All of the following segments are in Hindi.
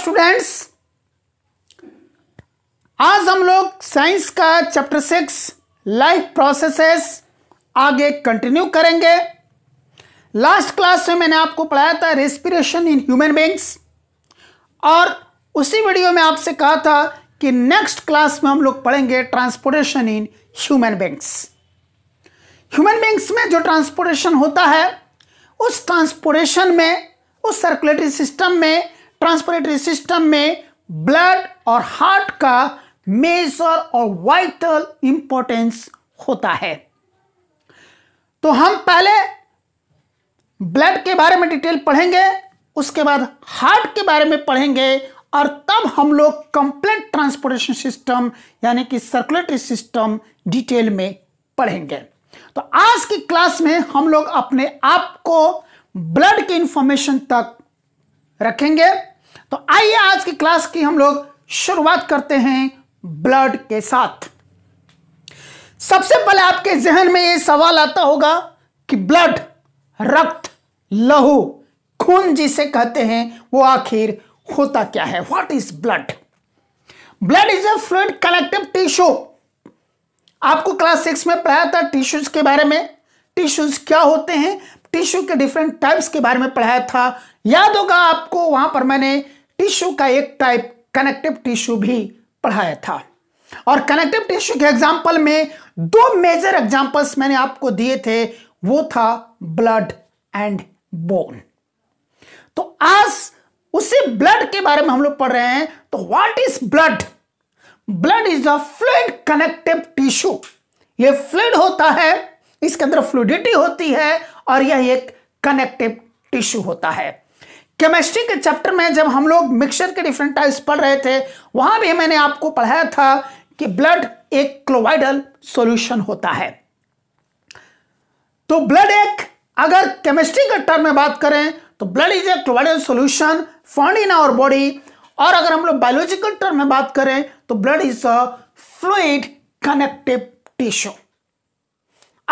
स्टूडेंट्स आज हम लोग साइंस का चैप्टर सिक्स लाइफ प्रोसेसेस आगे कंटिन्यू करेंगे लास्ट क्लास में मैंने आपको पढ़ाया था रेस्पिरेशन इन ह्यूमन बींग्स और उसी वीडियो में आपसे कहा था कि नेक्स्ट क्लास में हम लोग पढ़ेंगे transportation in human beings human beings में जो ट्रांसपोर्टेशन होता है उस ट्रांसपोर्टेशन में उस सर्कुलेटरी सिस्टम में ट्रांसपोरेटरी सिस्टम में ब्लड और हार्ट का मेजर और वाइटल इंपॉर्टेंस होता है तो हम पहले ब्लड के बारे में डिटेल पढ़ेंगे उसके बाद हार्ट के बारे में पढ़ेंगे और तब हम लोग कंप्लेंट ट्रांसपोर्टेशन सिस्टम यानी कि सर्कुलेटरी सिस्टम डिटेल में पढ़ेंगे तो आज की क्लास में हम लोग अपने आप को ब्लड की इंफॉर्मेशन तक रखेंगे तो आइए आज की क्लास की हम लोग शुरुआत करते हैं ब्लड के साथ सबसे पहले आपके जहन में यह सवाल आता होगा कि ब्लड रक्त लहू खून जिसे कहते हैं वो आखिर होता क्या है what is blood blood is a fluid collective tissue आपको क्लास सिक्स में पढ़ाया था टिश्यूज के बारे में टिश्यूज क्या होते हैं टिश्यू के डिफरेंट टाइप्स के बारे में पढ़ाया था याद होगा आपको वहां पर मैंने टिश्यू का एक टाइप कनेक्टिव टिश्यू भी पढ़ाया था और कनेक्टिव टिश्यू के एग्जाम्पल में दो मेजर एग्जाम्पल्स मैंने आपको दिए थे वो था ब्लड एंड बोन तो आज उसी ब्लड के बारे में हम लोग पढ़ रहे हैं तो what is blood blood is a fluid connective tissue ये फ्लूड होता है इसके अंदर फ्लूडिटी होती है और यह एक कनेक्टिव टिश्यू होता है केमिस्ट्री के चैप्टर में जब हम लोग मिक्सचर के डिफरेंट टाइप्स पढ़ रहे थे वहां भी मैंने आपको पढ़ाया था कि ब्लड एक क्लोवाइडल सॉल्यूशन होता है तो ब्लड एक अगर केमिस्ट्री के टर्म में बात करें तो blood is a colloidal solution found in our body और अगर हम लोग बायोलॉजिकल टर्म में बात करें तो blood is a fluid connective tissue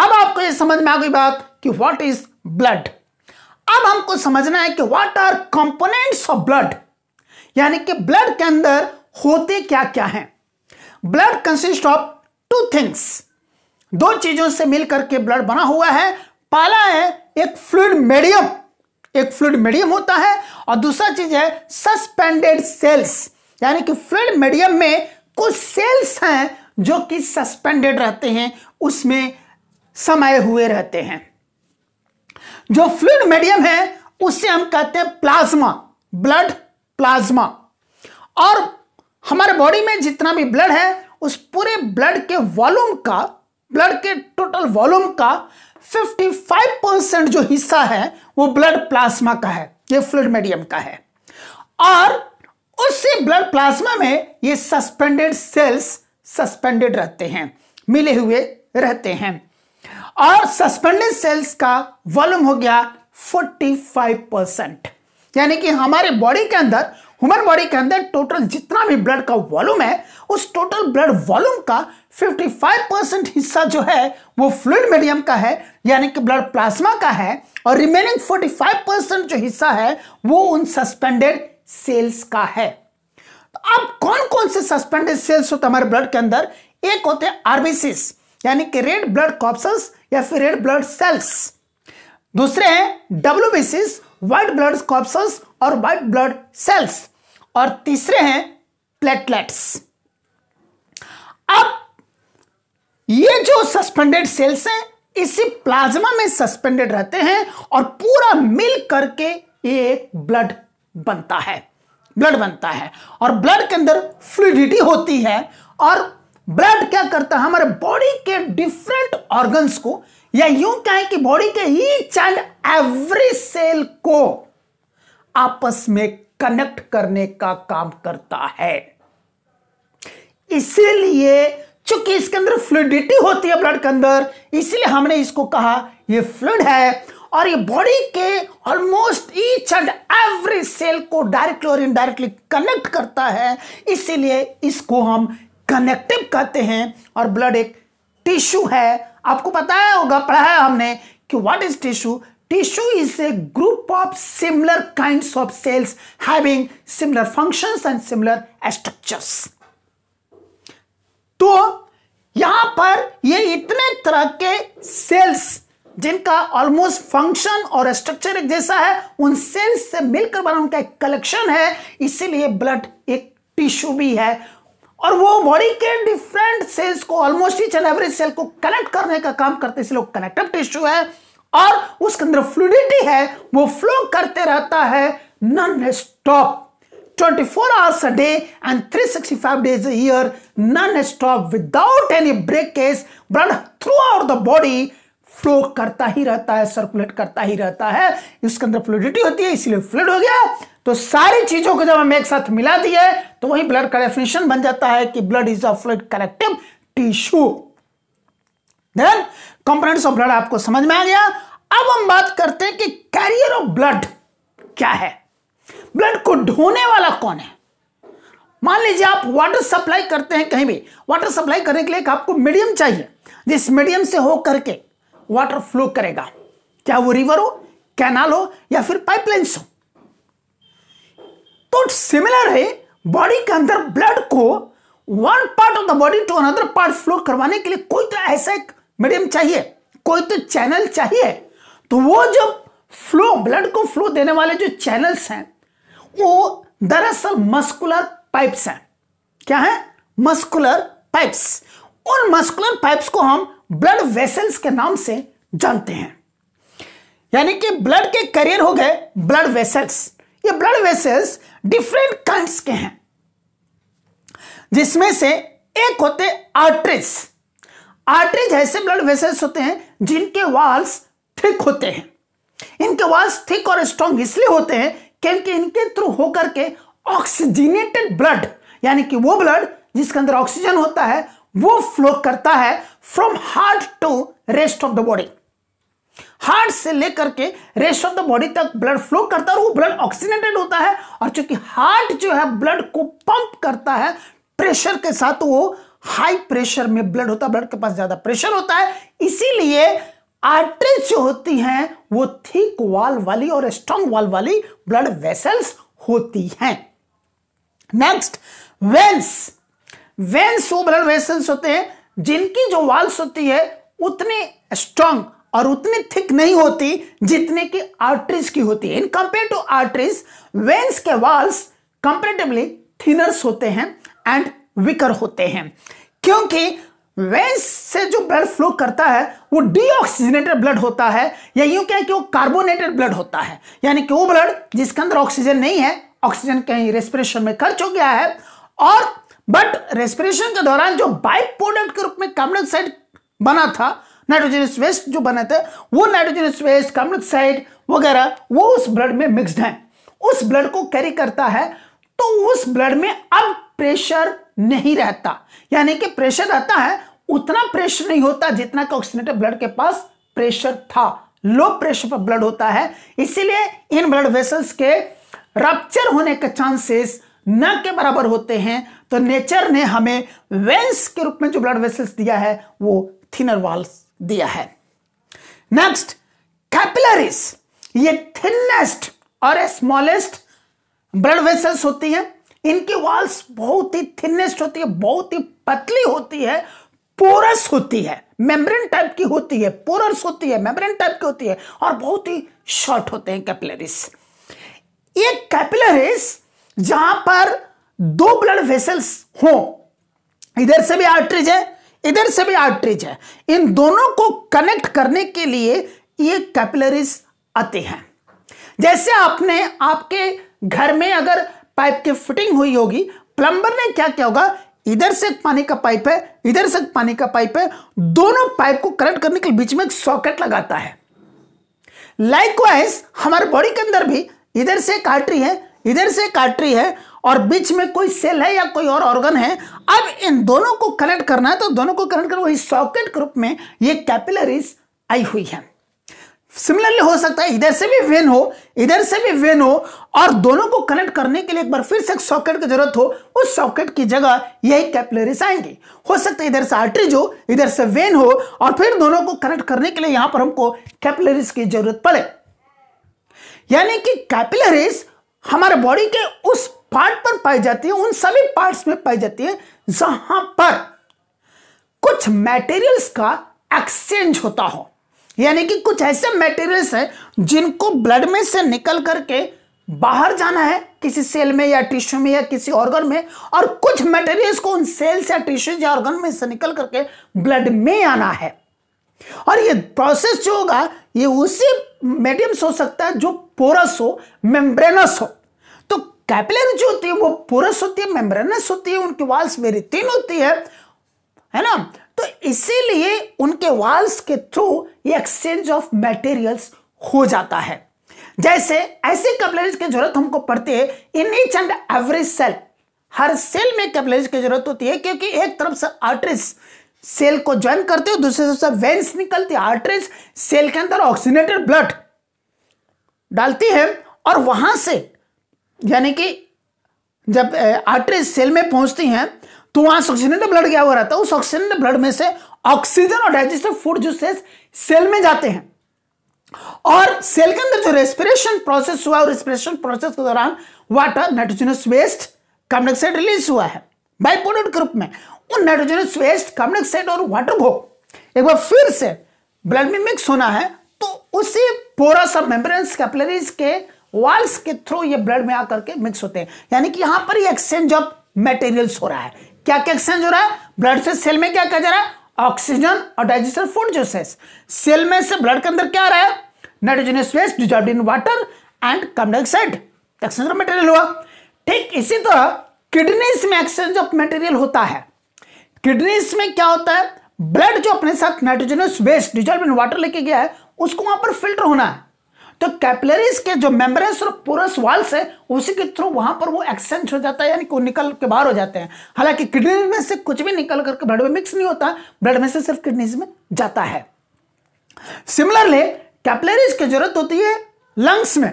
अब आपको यह समझ में आ गई बात कि व्हाट इज ब्लड अब हमको समझना है कि what are components of blood यानी कि ब्लड के अंदर होते क्या क्या हैं blood consist of two things दो चीजों से मिलकर के ब्लड बना हुआ है पहला है एक फ्लूड मीडियम एक फ्लूड मीडियम होता है और दूसरा चीज है सस्पेंडेड सेल्स यानी कि फ्लूड मीडियम में कुछ सेल्स हैं जो कि सस्पेंडेड रहते हैं उसमें समाये हुए रहते हैं जो फ्लूड मीडियम है उससे हम कहते हैं प्लाज्मा ब्लड प्लाज्मा और हमारे बॉडी में जितना भी ब्लड है उस पूरे ब्लड के वॉल्यूम का ब्लड के टोटल वॉल्यूम का 55 परसेंट जो हिस्सा है वो ब्लड प्लाज्मा का है ये फ्लूड मीडियम का है और उसी ब्लड प्लाज्मा में ये सस्पेंडेड सेल्स सस्पेंडेड रहते हैं मिले हुए रहते हैं और सस्पेंडेड सेल्स का वॉल्यूम हो गया 45 परसेंट यानी कि हमारे बॉडी के अंदर ह्यूमन बॉडी के अंदर टोटल जितना भी ब्लड का वॉल्यूम है उस टोटल ब्लड वॉल्यूम का 55 परसेंट हिस्सा जो है वो फ्लूड मीडियम का है यानी कि ब्लड प्लाज्मा का है और रिमेनिंग 45 परसेंट जो हिस्सा है वो उन सस्पेंडेड सेल्स का है तो अब कौन कौन से सस्पेंडेड सेल्स होते हमारे ब्लड के अंदर एक होते आरबीसी यानी कि रेड ब्लड कॉप्सल्स या फिर रेड ब्लड सेल्स दूसरे हैं W BCs white blood corpuscles और व्हाइट ब्लड सेल्स और तीसरे हैं प्लेटलेट्स अब ये जो सस्पेंडेड सेल्स हैं इसी प्लाज्मा में सस्पेंडेड रहते हैं और पूरा मिल करके ये एक ब्लड बनता है ब्लड बनता है और ब्लड के अंदर फ्लूडिटी होती है और ब्लड क्या करता है हमारे बॉडी के डिफरेंट ऑर्गन्स को या यूं कहें कि बॉडी के ईच एंड एवरी सेल को आपस में कनेक्ट करने का काम करता है इसीलिए चूंकि इसके अंदर फ्लूडिटी होती है ब्लड के अंदर इसलिए हमने इसको कहा ये फ्लूड है और ये बॉडी के almost each and every cell को डायरेक्टली और इनडायरेक्टली कनेक्ट करता है इसीलिए इसको हम कनेक्टिव कहते हैं और ब्लड एक टिश्यू है आपको पता है होगा पढ़ा है हमने कि what is tissue tissue is a group of similar kind of cells having similar functions and similar structures तो यहां पर ये इतने तरह के सेल्स जिनका ऑलमोस्ट फंक्शन और स्ट्रक्चर एक जैसा है उन सेल्स से मिलकर बना उनका एक कलेक्शन है इसीलिए ब्लड एक टिश्यू भी है और वो बॉडी के डिफरेंट सेल्स को almost each and average cell को कनेक्ट करने का काम करते इसलिए कनेक्टिव टिश्यू है और उसके अंदर फ्लूडिटी है वो फ्लो करते रहता है non stop 24 day and three sixty five days a non stop without any any blood throughout the body flow करता ही रहता है सर्कुलेट करता ही रहता है इसके अंदर फ्लूडिटी होती है इसलिए फ्लूड हो गया तो सारी चीजों को जब हम एक साथ मिला दिए तो वही ब्लड का डेफिनेशन बन जाता है कि blood is a fluid collective tissue then components of blood आपको समझ में आ गया अब हम बात करते हैं कि कैरियर ऑफ ब्लड क्या है ब्लड को ढोने वाला कौन है मान लीजिए आप वाटर सप्लाई करते हैं कहीं भी वाटर सप्लाई करने के लिए आपको मीडियम चाहिए जिस मीडियम से हो करके वाटर फ्लो करेगा क्या वो रिवर हो कैनाल हो या फिर पाइपलाइंस हो तो सिमिलर है बॉडी के अंदर ब्लड को one part of the body to another part flow करवाने के लिए कोई तो ऐसा एक मीडियम चाहिए कोई तो चैनल चाहिए तो वो जो फ्लो ब्लड को फ्लो देने वाले जो चैनल्स हैं वो दरअसल मस्कुलर पाइप्स हैं क्या है मस्कुलर पाइप्स उन मस्कुलर पाइप्स को हम ब्लड वेसल्स के नाम से जानते हैं यानी कि ब्लड के करियर हो गए ब्लड वेसल्स ये ब्लड वेसल्स डिफरेंट काइंड के हैं जिसमें से एक होते आर्टरीज आर्टरीज ऐसे ब्लड वेसल्स होते हैं जिनके वाल्स थिक होते हैं इनके वाल्स थिक और स्ट्रॉन्ग इसलिए होते हैं क्योंकि इनके थ्रू होकर के ऑक्सीजनेटेड ब्लड यानी कि वो ब्लड जिसके अंदर ऑक्सीजन होता है वो फ्लो करता है from heart to rest of the body heart से लेकर के रेस्ट ऑफ द बॉडी तक ब्लड फ्लो करता है और वो ब्लड ऑक्सीजनेटेड होता है और चूंकि हार्ट जो है ब्लड को पंप करता है प्रेशर के साथ वो हाई प्रेशर में ब्लड होता है ब्लड के पास ज्यादा प्रेशर होता है इसीलिए आर्टरीज जो होती हैं वो थिक वाल वाली और स्ट्रॉन्ग वाल वाली ब्लड वेसल्स होती हैं नेक्स्ट वेन्स वेन वो ब्लड वेसल्स होते हैं जिनकी जो वाल्स होती है उतनी स्ट्रांग और उतनी थिक नहीं होती जितने की आर्टरीज की होती है in compare to arteries veins के वाल्स कंपेरेटिवली थिनर्स होते हैं एंड विकर होते हैं क्योंकि वेन्स से जो ब्लड फ्लो करता है वो डीऑक्सीजनेटेड ब्लड होता है या यूं कहें कि वो कार्बोनेटेड ब्लड होता है यानी कि वो ब्लड जिसके अंदर ऑक्सीजन नहीं है ऑक्सीजन कहीं रेस्पिरेशन में खर्च हो गया है और बट रेस्पिरेशन के दौरान जो बाइक प्रोडक्ट के रूप में कार्बन डाइऑक्साइड बना था नाइट्रोजनस वेस्ट जो बने थे वो नाइट्रोजनस वेस्ट कार्बन डाइऑक्साइड वगैरह वो उस ब्लड में मिक्सड है उस ब्लड को कैरी करता है तो उस ब्लड में अब प्रेशर नहीं रहता यानी कि प्रेशर रहता है उतना प्रेशर नहीं होता जितना कि ऑक्सीनेटेड ब्लड के पास प्रेशर था लो प्रेशर पर ब्लड होता है इसीलिए इन ब्लड वेसल्स के रप्चर होने के चांसेस न के बराबर होते हैं तो नेचर ने हमें वेंस के रूप में जो ब्लड वेसल्स दिया है वो थिनर वाल्स दिया है नेक्स्ट कैपिलरीज ये थिनेस्ट और स्मॉलेस्ट ब्लड वेसल्स होती हैं इनकी वॉल्स बहुत ही थिनेस्ट होती है बहुत ही पतली होती है पोरस होती है मेम्ब्रेन टाइप की होती है पोरस होती है मेम्ब्रेन टाइप की होती है और बहुत ही शॉर्ट होते हैं कैपिलरीज ये कैपिलरीज जहां पर दो ब्लड वेसल्स हो इधर से भी आर्टरीज है इधर से भी आर्टरीज है इन दोनों को कनेक्ट करने के लिए ये कैपिलरीज आते हैं जैसे आपने आपके घर में अगर पाइप की फिटिंग हुई होगी प्लम्बर ने क्या क्या होगा इधर से पानी का पाइप है इधर से पानी का पाइप है दोनों पाइप को कनेक्ट करने के बीच में एक सॉकेट लगाता है लाइकवाइज हमारे बॉडी के अंदर भी इधर से एक आर्टरी है इधर से कार्ट्री है और बीच में कोई सेल है या कोई और ऑर्गन है अब इन दोनों को कनेक्ट करना है तो दोनों को कनेक्ट कर वही सॉकेट ग्रुप में ये कैपिलरीज आई हुई है सिमिलरली हो सकता है इधर से भी वेन हो इधर से भी वेन हो और दोनों को कनेक्ट करने के लिए एक बार फिर से एक सॉकेट की जरूरत हो उस सॉकेट की जगह यही कैपिलरीज आएंगी हो सकता है इधर से आर्टरीज हो इधर से वेन हो और फिर दोनों को कनेक्ट करने के लिए यहां पर हमको कैपिलरीज की जरूरत पड़े यानी कि कैपिलरीज हमारे बॉडी के उस पार्ट पर पाई जाती है उन सभी पार्ट्स में पाई जाती है जहां पर कुछ मटेरियल्स का एक्सचेंज होता हो यानी कि कुछ ऐसे मटेरियल्स हैं जिनको ब्लड में से निकल करके बाहर जाना है किसी सेल में या टिश्यू में या किसी ऑर्गन में और कुछ मटेरियल्स को उन सेल्स या टिश्यू या ऑर्गन में से निकल करके ब्लड में आना है और ये प्रोसेस जो होगा ये उसी मीडियम हो सकता है जो पोरस हो मेम्ब्रेनस हो तो कैपिलरी जो होती है वो पोरस होती है मेम्ब्रेनस होती है उनकी वाल्स मेरी तीन होती है है ना तो इसीलिए उनके वाल्स के थ्रू ये एक्सचेंज ऑफ मटेरियल्स हो जाता है जैसे ऐसे कैपिलरीज की जरूरत हमको पड़ती है in each and every cell हर सेल में कैपिलरीज की जरूरत होती है क्योंकि एक तरफ से आर्टरीज सेल को ज्वाइन करते हो दूसरे सबसे वेन्स निकलती है आर्टरीज सेल के अंदर ऑक्सीनेटेड ब्लड डालती है और वहां से यानी कि जब आर्टरीज सेल में पहुंचती हैं तो वहां से ऑक्सीनेटेड ब्लड क्या हो रहा था उस ऑक्सीनेटेड ब्लड में से ऑक्सीजन और डाइजेस्टिव फूड जो सेल में जाते हैं और सेल के अंदर जो रेस्पिरेशन प्रोसेस हुआ और रेस्पिरेशन प्रोसेस के दौरान water nitrogenous waste carbon dioxide release हुआ है बाई प्रोडक्ट ग्रुप में उन नाइट्रोजनस वेस्ट कार्बन डाइऑक्साइड और वाटर को एक बार फिर से ब्लड में मिक्स होना है तो उसी पोरस और मेम्ब्रेन्स कैपिलरीज के वॉल्स के थ्रू ये ब्लड में आकर के मिक्स होते हैं यानी कि यहां पर ये एक्सचेंज ऑफ मटेरियल्स हो रहा है क्या क्या एक्सचेंज हो रहा है ब्लड से सेल में क्या क्या जा रहा है ऑक्सीजन और डाइजेस्टर फूड जूसेस सेल में से ब्लड के अंदर क्या आ रहा है nitrogenous waste dissolve in water and carbon dioxide exchange of material हुआ ठीक इसी तरह किडनीज में एक्सचेंज ऑफ मटेरियल होता है किडनीज में क्या होता है ब्लड जो अपने साथ nitrogenous waste dissolve in water लेके गया है उसको वहां पर फिल्टर होना है तो कैपिलरीज के जो मेम्ब्रेन्स और पोरस वाल्स है उसी के थ्रू वहां पर वो एक्सचेंज हो जाता है यानी निकल के बाहर हो जाते हैं हालांकि किडनी में से कुछ भी निकल करके ब्लड में मिक्स नहीं होता ब्लड में से सिर्फ किडनीज में जाता है सिमिलरली कैपिलरीज की जरूरत होती है लंग्स में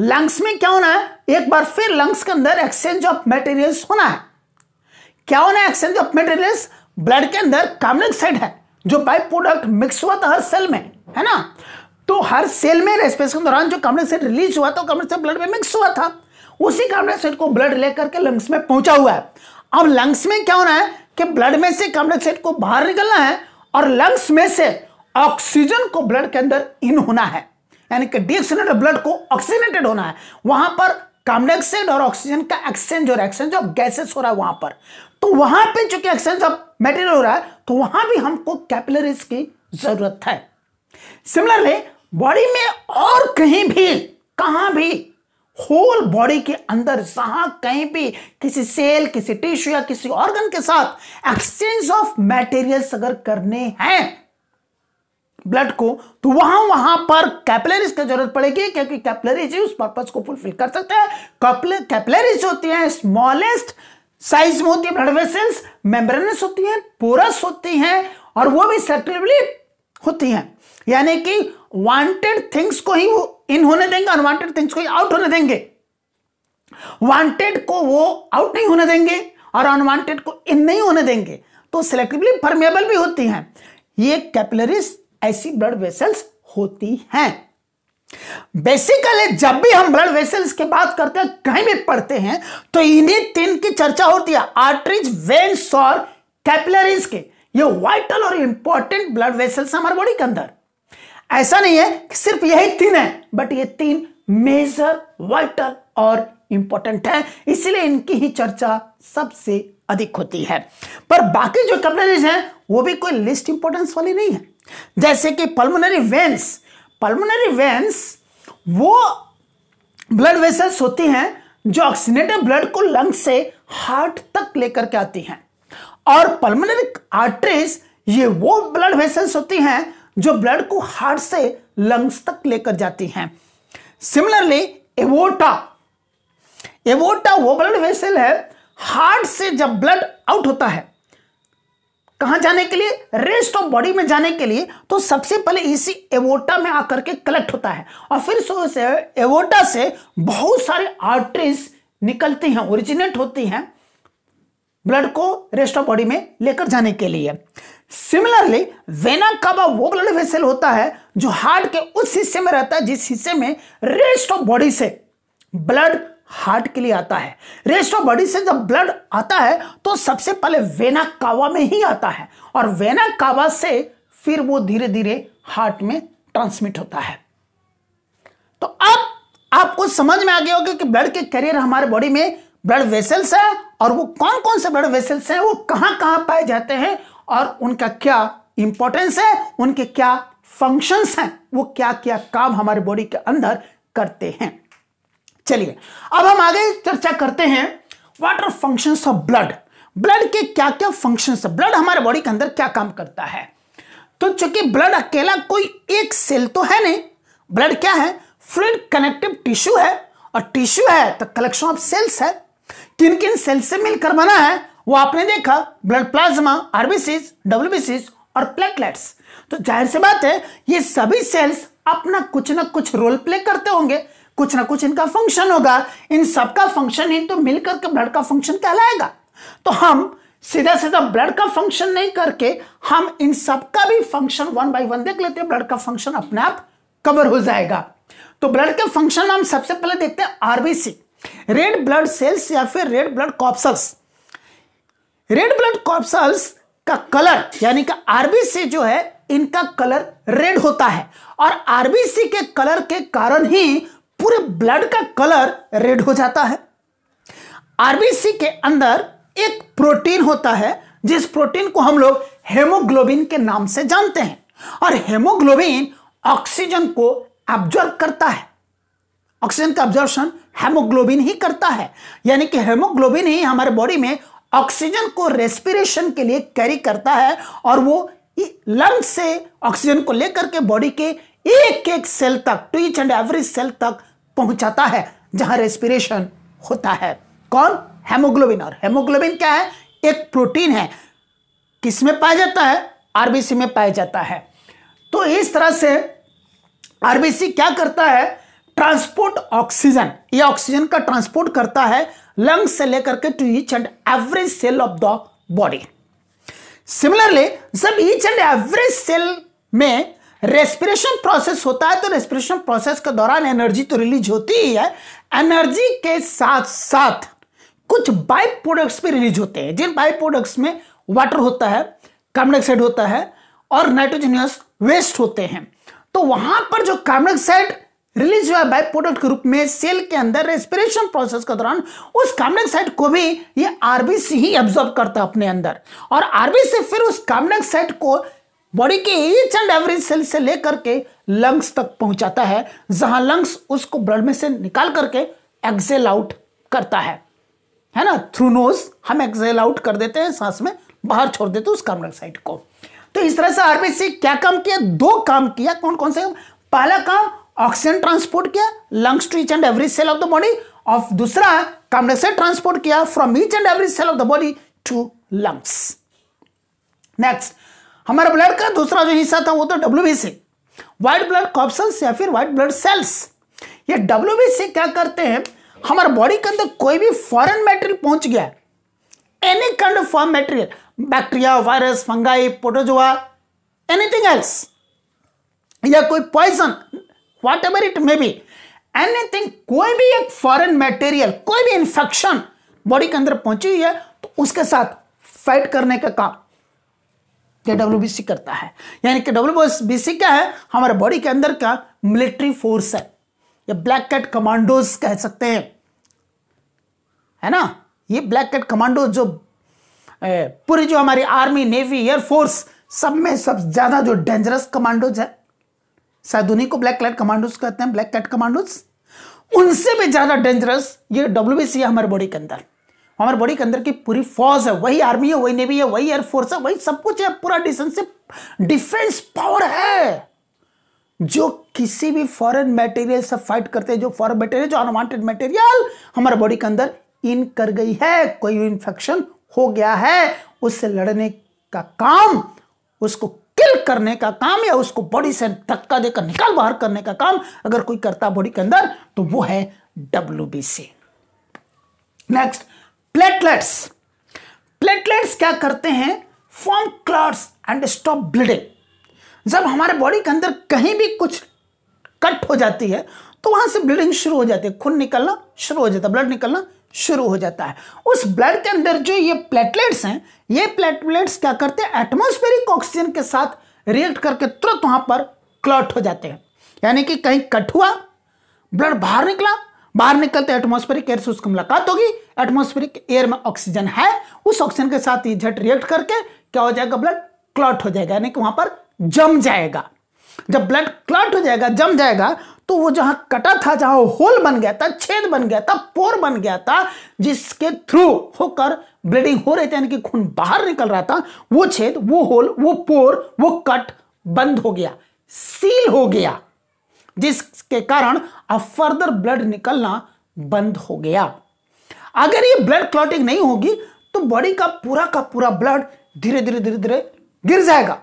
लंग्स में क्या होना है एक बार फिर लंग्स के अंदर एक्सचेंज ऑफ मेटेरियल होना है क्या होना है एक्शन ऑफ मेटेरियल ब्लड के अंदर कार्बनिक साइड है जो बाई प्रोडक्ट मिक्स हुआ था हर सेल में है ना तो हर सेल में रेस्पिरेशन के दौरान जो कार्बनिक साइड रिलीज हुआ था कार्बनिक साइड ब्लड में मिक्स हुआ था उसी कार्बनिक साइड को ब्लड ले करके लंग्स में पहुंचा हुआ है अब लंग्स में क्या होना है कि ब्लड में से कार्बन डाइऑक्साइड को बाहर निकलना है और लंग्स में से ऑक्सीजन को ब्लड के अंदर इन होना है यानी कि डीऑक्सीजनेटेड ब्लड को ऑक्सीजनेटेड होना है वहां पर कार्बन डाइऑक्साइड और ऑक्सीजन का एक्सचेंज और एक्सचेंज ऑफ गैसेस हो रहा है वहां पर तो वहां पे चूंकि एक्सचेंज ऑफ मेटेरियल हो रहा है तो वहां भी हमको कैपिलरीज की जरूरत है सिमिलरली बॉडी में और कहीं भी कहा भी होल बॉडी के अंदर जहां कहीं भी किसी सेल किसी टिश्यू या किसी ऑर्गन के साथ एक्सचेंज ऑफ मटेरियल्स अगर करने हैं ब्लड को तो वहां वहां पर कैपिलरीज की जरूरत पड़ेगी क्योंकि कैपिलरीज ही उस पर्पज को फुलफिल कर सकते हैं कैपिलरीज होती है स्मॉलेस्ट साइज में होती है ब्लड वेसल्स मेम्ब्रेनस होती है पोरस होती हैं और वो भी सेपरेबली होती हैं यानी कि वांटेड थिंग्स को ही वो इन होने देंगे अनवांटेड थिंग्स को ही आउट होने देंगे वांटेड को वो आउट नहीं होने देंगे और अनवांटेड को इन नहीं होने देंगे तो सिलेक्टिवली परमेबल भी होती हैं ये कैपिलरीज ऐसी ब्लड वेसल्स होती हैं बेसिकली जब भी हम ब्लड वेसल्स की बात करते हैं कहीं भी पढ़ते हैं तो इन्हीं तीन की चर्चा होती है आर्टरीज वेन्स और कैपिलरीज के ये वाइटल और इंपॉर्टेंट ब्लड वेसल्स हमारे बॉडी के अंदर ऐसा नहीं है कि सिर्फ यही तीन है बट ये तीन मेजर वाइटल और इंपॉर्टेंट है इसलिए इनकी ही चर्चा सबसे अधिक होती है पर बाकी जो कैपिलरीज हैं वो भी कोई लिस्ट इंपॉर्टेंस वाली नहीं है जैसे कि पल्मोनरी वेन्स पल्मोनरी वेंस वो ब्लड वेसल्स होती हैं जो ऑक्सीनेटेड ब्लड को लंग से हार्ट तक लेकर के आती हैं और पल्मोनरी आर्टरीज ये वो ब्लड वेसल्स होती हैं जो ब्लड को हार्ट से लंग्स तक लेकर जाती हैं सिमिलरली एवोटा एवोटा वो ब्लड वेसल है हार्ट से जब ब्लड आउट होता है कहां जाने के लिए रेस्ट ऑफ बॉडी में जाने के लिए तो सबसे पहले इसी एवोटा में आकर के कलेक्ट होता है और फिर से एवोटा से बहुत सारे आर्टरीज निकलती हैं ओरिजिनेट होती हैं ब्लड को रेस्ट ऑफ बॉडी में लेकर जाने के लिए सिमिलरली वेना काबा वो ब्लड वेसल होता है जो हार्ट के उस हिस्से में रहता है जिस हिस्से में रेस्ट ऑफ बॉडी से ब्लड हार्ट के लिए आता है रेस्ट ऑफ बॉडी से जब ब्लड आता है तो सबसे पहले वेना कावा में ही आता है और वेना कावा से फिर वो धीरे धीरे हार्ट में ट्रांसमिट होता है तो अब आपको समझ में आ गया होगा कि ब्लड के कैरियर हमारे बॉडी में ब्लड वेसल्स है और वो कौन कौन से ब्लड वेसल्स हैं वो कहां कहां पाए जाते हैं और उनका क्या इंपॉर्टेंस है उनके क्या फंक्शंस हैं वो क्या क्या काम हमारे बॉडी के अंदर करते हैं चलिए अब हम आगे चर्चा करते हैं what are function of blood blood के क्या क्या फंक्शन ब्लड हमारे बॉडी के अंदर क्या काम करता है तो चूंकि ब्लड अकेला कोई एक सेल तो है नहीं ब्लड क्या है फ्लूड कनेक्टिव टिश्यू है और टिश्यू है तो कलेक्शन ऑफ सेल्स है किन किन सेल्स से मिलकर बना है वो आपने देखा ब्लड प्लाज्मा आरबीसीज डब्ल्यूबीसीज और प्लेटलेट्स तो जाहिर सी बात है ये सभी सेल्स अपना कुछ ना कुछ रोल प्ले करते होंगे कुछ ना कुछ इनका फंक्शन होगा इन सबका फंक्शन ही तो मिलकर के ब्लड का फंक्शन कहलाएगा तो हम सीधा सीधा ब्लड का फंक्शन नहीं करके हम इन सबका भी फंक्शन वन बाय वन देख लेते हैं ब्लड का फंक्शन अपने आप कवर हो जाएगा तो ब्लड के फंक्शन हम सबसे पहले देखते हैं आरबीसी रेड ब्लड सेल्स या फिर red blood corpuscles red blood corpuscles का कलर यानी कि आरबीसी जो है इनका कलर रेड होता है और आरबीसी के कलर के कारण ही पूरे ब्लड का कलर रेड हो जाता है आरबीसी के अंदर एक प्रोटीन होता है जिस प्रोटीन को हम लोग हेमोग्लोबिन के नाम से जानते हैं और हेमोग्लोबिन ऑक्सीजन को एब्जॉर्ब करता है ऑक्सीजन का एब्जॉर्प्शन हेमोग्लोबिन ही करता है यानी कि हेमोग्लोबिन ही हमारे बॉडी में ऑक्सीजन को रेस्पिरेशन के लिए कैरी करता है और वो लंग से ऑक्सीजन को लेकर के बॉडी के एक एक सेल तक to each and every cell तक पहुंचाता है जहां रेस्पिरेशन होता है कौन हेमोग्लोबिन और हेमोग्लोबिन क्या है एक प्रोटीन है किसमें पाया जाता है आरबीसी में पाया जाता है तो इस तरह से आरबीसी क्या करता है ट्रांसपोर्ट ऑक्सीजन ये ऑक्सीजन का ट्रांसपोर्ट करता है लंग्स से लेकर के to each and average cell of the body similarly जब ईच एंड एवरेज सेल में रेस्पिरेशन प्रोसेस होता है तो रेस्पिरेशन प्रोसेस के दौरान एनर्जी तो रिलीज होती ही है एनर्जी के साथ साथ कुछ बाई प्रोडक्ट्स भी रिलीज होते हैं जिन बाई प्रोडक्ट्स में वाटर होता है कार्बन डाइऑक्साइड होता है और नाइट्रोजनियस वेस्ट होते हैं तो वहां पर जो कार्बन डाइऑक्साइड रिलीज हुआ बाय प्रोडक्ट के रूप में सेल के अंदर रेस्पिरेशन प्रोसेस के दौरान उस कार्बन डाइऑक्साइड को भी ये आरबीसी ही एब्जॉर्ब करता है अपने अंदर और आरबीसी फिर उस कार्बन डाइऑक्साइड को बॉडी के ईच एंड एवरी सेल से लेकर के लंग्स तक पहुंचाता है जहां लंग्स उसको ब्लड में से निकाल करके एक्सेल आउट करता है है ना थ्रू नोज हम एक्सेल आउट कर देते हैं सांस में बाहर छोड़ देते हैं उस कार्बन डाइऑक्साइड को तो इस तरह से आरबीसी क्या काम किया दो काम किया कौन कौन से पहला काम ऑक्सीजन ट्रांसपोर्ट किया lungs to each and every cell of the body और दूसरा कार्बन डाइऑक्साइड ट्रांसपोर्ट किया from each and every cell of the body to lungs next हमारा ब्लड का दूसरा जो हिस्सा था वो तो W C white blood corpuscles या फिर व्हाइट ब्लड सेल्स ये डब्ल्यू सी क्या करते हैं हमारे बॉडी के अंदर कोई भी फॉरेन मेटेरियल पहुंच गया any kind of form material bacteria virus fungi protozoa anything else या कोई poison whatever it may be anything कोई भी एक फॉरेन मेटेरियल कोई भी इंफेक्शन बॉडी के अंदर पहुंची हुई है तो उसके साथ फाइट करने का काम के डब्ल्यू करता है यानी कि डब्ल्यू क्या है हमारे बॉडी के अंदर का मिलिट्री फोर्स है या ब्लैक कैट कमांडोज कह सकते हैं है ना ये ब्लैक कैट कमांडो जो पूरी जो हमारी आर्मी नेवी एयरफोर्स सब में सब ज्यादा जो डेंजरस कमांडोज है शायद उन्हीं को ब्लैक कैट कमांडोज कहते हैं ब्लैक कैट कमांडोज उनसे भी ज्यादा डेंजरस ये डब्ल्यू बी सी हमारे बॉडी के अंदर हमारे बॉडी के अंदर की पूरी फौज है वही आर्मी है वही नेवी है वही एयरफोर्स है वही सब कुछ है पूरा डिफेंस डिफेंस पावर है जो किसी भी फॉरेन मटेरियल से फाइट करते हैं जो फॉरेन मटेरियल जो अनवांटेड मटेरियल हमारे बॉडी के अंदर इन कर गई है कोई भी इंफेक्शन हो गया है उससे लड़ने का काम उसको किल करने का काम या उसको बॉडी से धक्का देकर निकाल बाहर करने का काम अगर कोई करता बॉडी के अंदर तो वो है डब्ल्यू नेक्स्ट प्लेटलेट्स प्लेटलेट्स क्या करते हैं form clots and stop bleeding जब हमारे बॉडी के अंदर कहीं भी कुछ कट हो जाती है तो वहां से ब्लीडिंग शुरू हो जाती है खून निकलना शुरू हो जाता है ब्लड निकलना शुरू हो जाता है उस ब्लड के अंदर जो ये प्लेटलेट्स हैं ये प्लेटलेट्स क्या करते हैं एटमोस्फेरिक ऑक्सीजन के साथ रिएक्ट करके तुरंत वहां पर क्लॉट हो जाते हैं यानी कि कहीं कट हुआ ब्लड बाहर निकला बाहर निकलते एटमोस्फेरिक एयर से उसकी मुलाकात होगी एटमोस्फेरिक एयर में ऑक्सीजन है उस ऑक्सीजन के साथ ये झट रिएक्ट करके क्या हो जाएगा ब्लड क्लॉट हो जाएगा यानी कि वहां पर जम जाएगा जब ब्लड क्लॉट हो जाएगा जम जाएगा तो वो जहां कटा था जहां होल बन गया था छेद बन गया था पोर बन गया था जिसके थ्रू होकर ब्लीडिंग हो रही थी यानी कि खून बाहर निकल रहा था वो छेद वो होल वो पोर वो कट बंद हो गया सील हो गया जिसके कारण अब फर्दर ब्लड निकलना बंद हो गया अगर ये ब्लड क्लॉटिंग नहीं होगी तो बॉडी का पूरा का पूरा ब्लड धीरे धीरे धीरे धीरे गिर जाएगा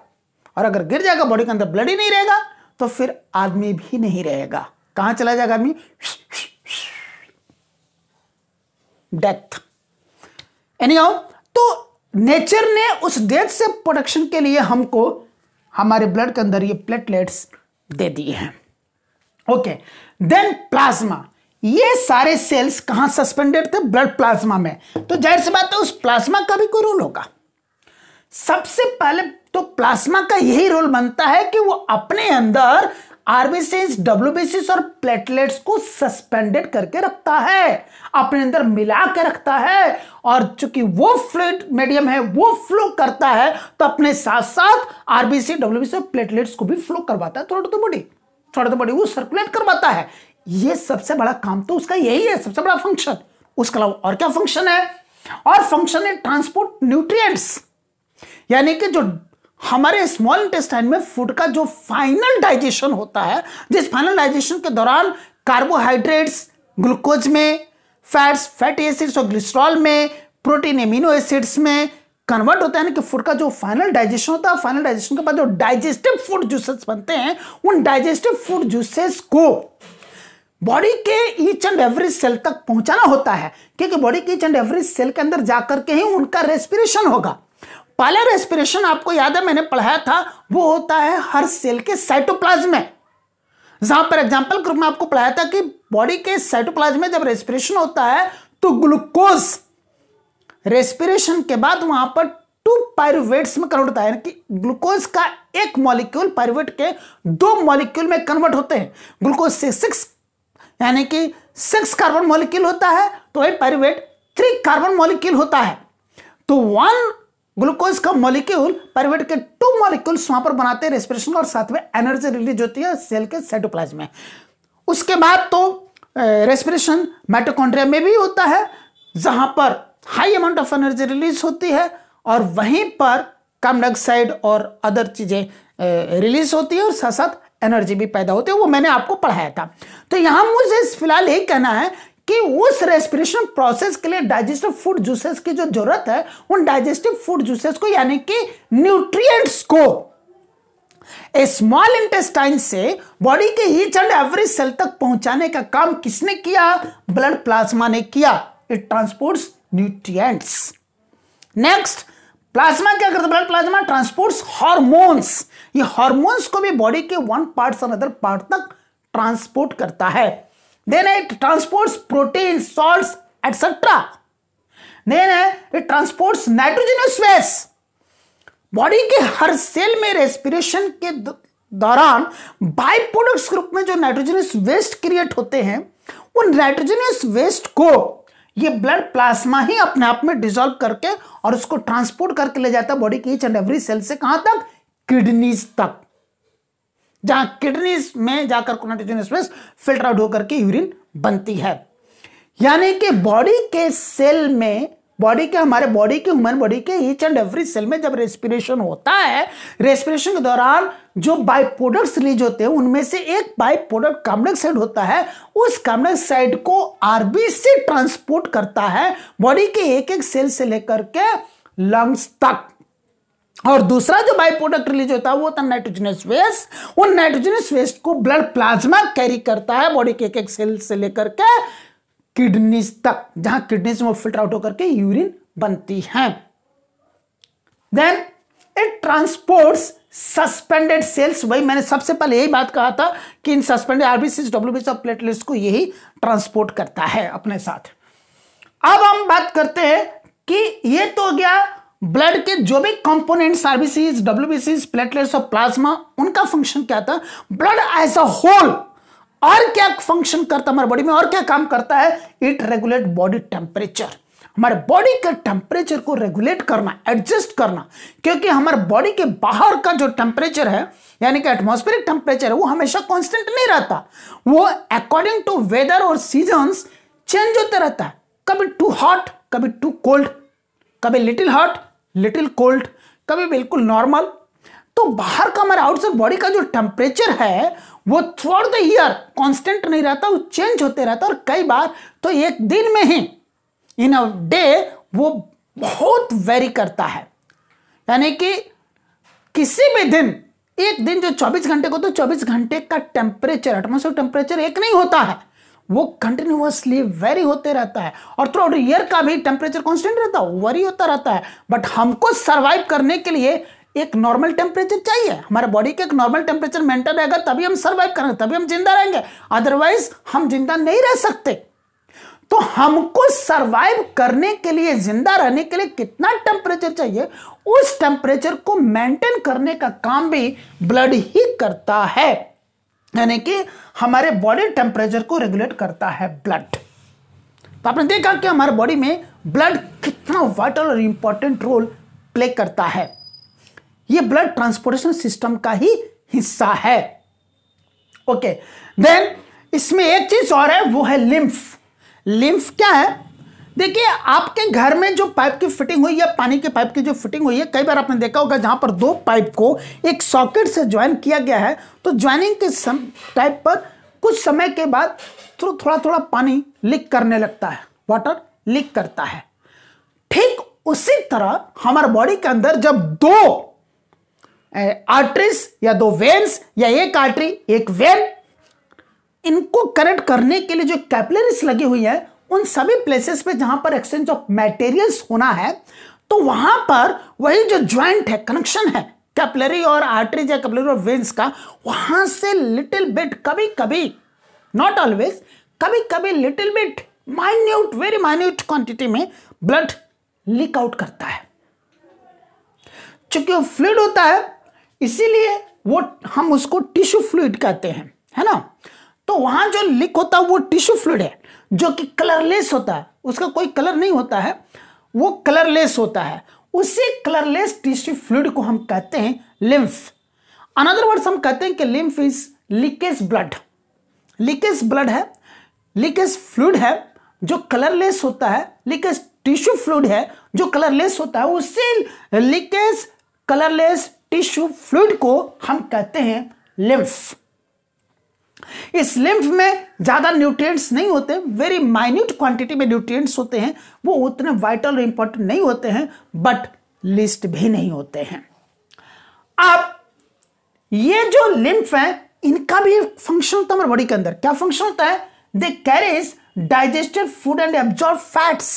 और अगर गिर जाएगा बॉडी के अंदर ब्लड ही नहीं रहेगा तो फिर आदमी भी नहीं रहेगा कहां चला जाएगा आदमी डेथ एनी तो नेचर ने उस डेथ से प्रोटेक्शन के लिए हमको हमारे ब्लड के अंदर ये प्लेटलेट्स दे दिए हैं ओके okay. देन प्लाज्मा ये सारे सेल्स कहां सस्पेंडेड थे ब्लड प्लाज्मा में तो जाहिर सी बात है उस प्लाज्मा का भी कोई रोल होगा सबसे पहले तो प्लाज्मा का यही रोल बनता है कि वो अपने अंदर आरबीसीस डब्ल्यूबीसीस और प्लेटलेट्स को सस्पेंडेड करके रखता है अपने अंदर मिला के रखता है और चूंकि वो फ्लूड मीडियम है वो फ्लो करता है तो अपने साथ साथ आरबीसी डब्ल्यूबीसी और प्लेटलेट्स को भी फ्लो करवाता है थोड़ी टू द थोड़ा तो बड़ी वो सर्कुलेट करवाता है ये सबसे बड़ा काम तो उसका यही है सबसे बड़ा फंक्शन उसके अलावा और क्या फंक्शन है और फंक्शन है ट्रांसपोर्ट न्यूट्रिएंट्स यानी कि जो हमारे स्मॉल इंटेस्टाइन में फूड का जो फाइनल डाइजेशन होता है जिस फाइनल डाइजेशन के दौरान कार्बोहाइड्रेट्स ग्लूकोज में फैट्स फैटी एसिड्स और ग्लिस्ट्रॉल में प्रोटीन एमिनो एसिड्स में कन्वर्ट होता है ना कि फूड का जो फाइनल डाइजेशन होता है फाइनल डाइजेशन के बाद जो डाइजेस्टिव फूड जूसेस बनते हैं उन डाइजेस्टिव फूड जूसेस को बॉडी के ईच एंड एवरी सेल तक पहुंचाना होता है क्योंकि बॉडी के ईच एंड एवरी सेल के अंदर जाकर के ही उनका रेस्पिरेशन होगा पहला रेस्पिरेशन आपको याद है मैंने पढ़ाया था वो होता है हर सेल के साइटोप्लाज्म में जहां पर एग्जाम्पल ग्रुप में आपको पढ़ाया था कि बॉडी के साइटोप्लाज्म में जब रेस्पिरेशन होता है तो ग्लूकोज रेस्पिरेशन के बाद वहां पर टू पायरुवेट्स में कन्वर्ट होता है यानी कि ग्लूकोज का एक मॉलिक्यूल पायरुवेट के दो मॉलिक्यूल में कन्वर्ट होते हैं ग्लूकोज से सिक्स यानी कि सिक्स कार्बन मॉलिक्यूल होता है तो वही पायरुवेट थ्री कार्बन मॉलिक्यूल होता है तो वन ग्लूकोज का मॉलिक्यूल पायरुवेट के टू मॉलिक्यूल्स वहां पर बनाते हैं रेस्पिरेशन और साथ में एनर्जी रिलीज होती है सेल के साइटोप्लाज्म में उसके बाद तो रेस्पिरेशन माइटोकॉन्ड्रिया में भी होता है जहां पर high amount of energy release होती है और वहीं पर कार्बन डाइऑक्साइड और अदर चीज़ें रिलीज होती है और साथ साथ एनर्जी भी पैदा होती है वो मैंने आपको पढ़ाया था तो यहां मुझे फिलहाल यही कहना है कि उस रेस्पिरेशन प्रोसेस के लिए डाइजेस्टिव फूड जूसेस की जो जरूरत है उन डाइजेस्टिव फूड जूसेस को यानी कि न्यूट्रिएंट्स को स्मॉल इंटेस्टाइन से बॉडी के ईच एंड एवरी सेल तक पहुंचाने का काम किसने किया ब्लड प्लाज्मा ने किया it transports nutrients next plasma क्या करता है प्लाज्मा ट्रांसपोर्ट्स हार्मोन्स ये हार्मोन्स को भी बॉडी के वन पार्ट से अदर पार्ट तक ट्रांसपोर्ट करता है then it transports protein salts etcetera then it transports nitrogenous waste body के हर सेल में रेस्पिरेशन के दौरान बाय प्रोडक्ट्स ग्रुप में जो नाइट्रोजनस वेस्ट क्रिएट होते हैं उन नाइट्रोजनस वेस्ट को ये ब्लड प्लाज्मा ही अपने आप में डिजोल्व करके और उसको ट्रांसपोर्ट करके ले जाता है बॉडी के ईच एंड एवरी सेल से कहां तक किडनीज तक जहां किडनीज में जाकर फिल्टर आउट होकर के यूरिन बनती है यानी कि बॉडी के सेल में बॉडी के हमारे बॉडी के ह्यूमन बॉडी के ईच एंड एवरी सेल में जब रेस्पिरेशन होता है रेस्पिरेशन के दौरान जो बाई प्रोडक्ट्स रिलीज होते हैं उनमें से एक बाई प्रोडक्ट कार्बन डाइऑक्साइड होता है उस कार्बन डाइऑक्साइड को आरबीसी ट्रांसपोर्ट करता है बॉडी के एक एक सेल से लेकर के लंग्स तक और दूसरा जो बाई प्रोडक्ट रिलीज होता है वो होता है नाइट्रोजनस वेस्ट उन नाइट्रोजनस वेस्ट को ब्लड प्लाज्मा कैरी करता है बॉडी के एक एक सेल से लेकर के किडनीज तक जहां किडनीज में फिल्टर आउट होकर के यूरिन बनती है then it transports suspended cells वही मैंने सबसे पहले यही बात कहा था कि इन सस्पेंडेड आरबीसीज डब्ल्यूबीसी और प्लेटलेट्स को यही ट्रांसपोर्ट करता है अपने साथ अब हम बात करते हैं कि ये तो गया ब्लड के जो भी कंपोनेंट्स आरबीसीज डब्ल्यूबीसीज प्लेटलेट्स और प्लाज्मा उनका फंक्शन क्या था ब्लड एज अ होल और क्या फंक्शन करता है हमारे बॉडी में और क्या काम करता है इट रेगुलेट बॉडी टेम्परेचर हमारे बॉडी के टेम्परेचर को रेगुलेट करना एडजस्ट करना क्योंकि हमारे बॉडी के बाहर का जो टेम्परेचर है यानी कि एटमोस्फेरिक टेम्परेचर है वो हमेशा कॉन्स्टेंट नहीं रहता वो अकॉर्डिंग टू वेदर और सीजन्स चेंज होता रहता है कभी टू हॉट कभी टू कोल्ड कभी लिटिल हॉट लिटिल कोल्ड कभी बिल्कुल नॉर्मल तो बाहर का हमारे आउटसाइड बॉडी का जो टेम्परेचर है वो throughout the year constant नहीं रहता वो चेंज होते रहता और कई बार तो एक दिन में ही इन अ डे वो बहुत वेरी करता है यानी कि किसी भी दिन एक दिन जो 24 घंटे को तो 24 घंटे का टेम्परेचर एटमोसफेयर टेम्परेचर एक नहीं होता है वो कंटिन्यूसली वेरी होते रहता है और थ्रू आउट ईयर का भी टेम्परेचर कॉन्स्टेंट रहता है वरी होता रहता है बट हमको सर्वाइव करने के लिए एक नॉर्मल टेम्परेचर चाहिए हमारे बॉडी का एक नॉर्मल टेम्परेचर मेंटेन रहेगा तभी हम सर्वाइव करेंगे तभी हम जिंदा रहेंगे अदरवाइज हम जिंदा नहीं रह सकते तो हमको सरवाइव करने के लिए जिंदा रहने के लिए कितना टेम्परेचर चाहिए उस टेम्परेचर को मेंटेन करने का काम भी ब्लड ही करता है यानी कि हमारे बॉडी टेम्परेचर को रेगुलेट करता है ब्लड तो आपने देखा कि हमारे बॉडी में ब्लड कितना वाइटल और इंपॉर्टेंट रोल प्ले करता है ये ब्लड ट्रांसपोर्टेशन सिस्टम का ही हिस्सा है ओके देन इसमें एक चीज और है वो है लिम्फ लिम्फ क्या है देखिए आपके घर में जो पाइप की फिटिंग हुई है पानी के पाइप की जो फिटिंग हुई है कई बार आपने देखा होगा जहां पर दो पाइप को एक सॉकेट से ज्वाइन किया गया है तो ज्वाइनिंग के सम टाइप पर कुछ समय के बाद थो, थोड़ा थोड़ा पानी लीक करने लगता है वाटर लीक करता है ठीक उसी तरह हमारे बॉडी के अंदर जब दो आर्टरीज या दो वेन्स या एक आर्टरी एक वेन इनको कनेक्ट करने के लिए जो कैपिलरीज लगी हुई है उन सभी प्लेसेस पे जहां पर एक्सचेंज ऑफ मटेरियल्स होना है तो वहां पर वही जो ज्वाइंट है कनेक्शन है कैपिलरी और आर्टरीज या कैपिलरी और वेन्स का वहां से लिटिल बिट कभी कभी नॉट ऑलवेज कभी कभी little bit minute very minute quantity में ब्लड लीक आउट करता है चूंकि वो फ्लूड होता है इसीलिए वो हम उसको टिश्यू फ्लूड कहते हैं है ना तो वहां जो लीक होता है वो टिश्यू फ्लूड है जो कि कलरलेस होता है उसका कोई कलर नहीं होता है वो कलरलेस होता है उसी कलरलेस टिश्यू फ्लूड को हम कहते हैं लिम्फ अनदर वर्ड्स हम कहते हैं कि lymph is leakage blood leakage blood है लीकेज फ्लूड है जो कलरलेस होता है लीकेज टिश्यू फ्लूड है जो कलरलेस होता है उसी लीकेज कलरलेस टिश्यू फ्लूड को हम कहते हैं लिम्फ इस लिम्फ में ज़्यादा न्यूट्रिएंट्स नहीं होते वेरी माइन्यूट क्वांटिटी में न्यूट्रिएंट्स होते हैं वो उतने वाइटल और इंपॉर्टेंट नहीं होते हैं बट लिस्ट भी नहीं होते हैं अब ये जो लिम्फ है इनका भी फंक्शन होता है बॉडी के अंदर क्या फंक्शन होता है they carries digested food and absorb fats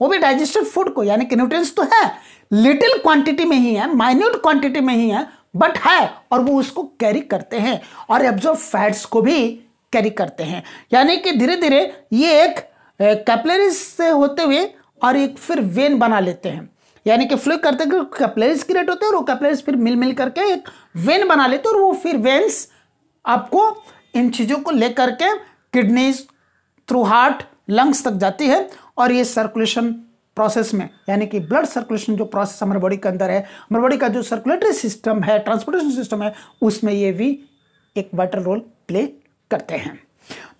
वो भी डाइजेस्टेड फूड को यानी कि न्यूट्रिएंट्स तो है लिटिल क्वांटिटी में ही है माइन्यूट क्वांटिटी में ही है बट है और वो उसको कैरी करते हैं और एब्जॉर्ब फैट्स को भी कैरी करते हैं यानी कि धीरे धीरे ये एक कैपलरीज से होते हुए और एक फिर वेन बना लेते हैं यानी कि फ्लो करते कैपलरीज क्रिएट होते हैं और वो कैपलरीज फिर मिल मिल करके एक वेन बना लेते हैं और वो फिर वेन्स आपको इन चीज़ों को लेकर के किडनीज थ्रू हार्ट लंग्स तक जाती है और ये सर्कुलेशन प्रोसेस में यानी कि ब्लड सर्कुलेशन जो प्रोसेस हमारे बॉडी के अंदर है हमारे बॉडी का जो सर्कुलेटरी सिस्टम है ट्रांसपोर्टेशन सिस्टम है उसमें ये भी एक वाइटल रोल प्ले करते हैं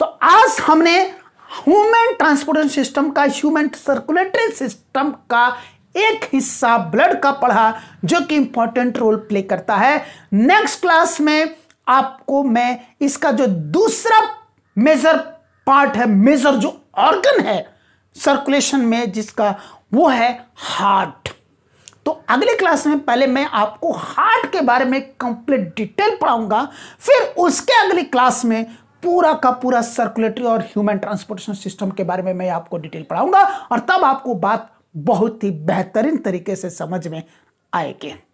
तो आज हमने ह्यूमन ट्रांसपोर्टेशन सिस्टम का ह्यूमन सर्कुलेटरी सिस्टम का एक हिस्सा ब्लड का पढ़ा जो कि इंपॉर्टेंट रोल प्ले करता है नेक्स्ट क्लास में आपको मैं इसका जो दूसरा मेजर पार्ट है मेजर जो ऑर्गन है सर्कुलेशन में जिसका वो है हार्ट तो अगले क्लास में पहले मैं आपको हार्ट के बारे में कंप्लीट डिटेल पढ़ाऊंगा फिर उसके अगली क्लास में पूरा का पूरा सर्कुलेटरी और ह्यूमन ट्रांसपोर्टेशन सिस्टम के बारे में मैं आपको डिटेल पढ़ाऊंगा और तब आपको बात बहुत ही बेहतरीन तरीके से समझ में आएगी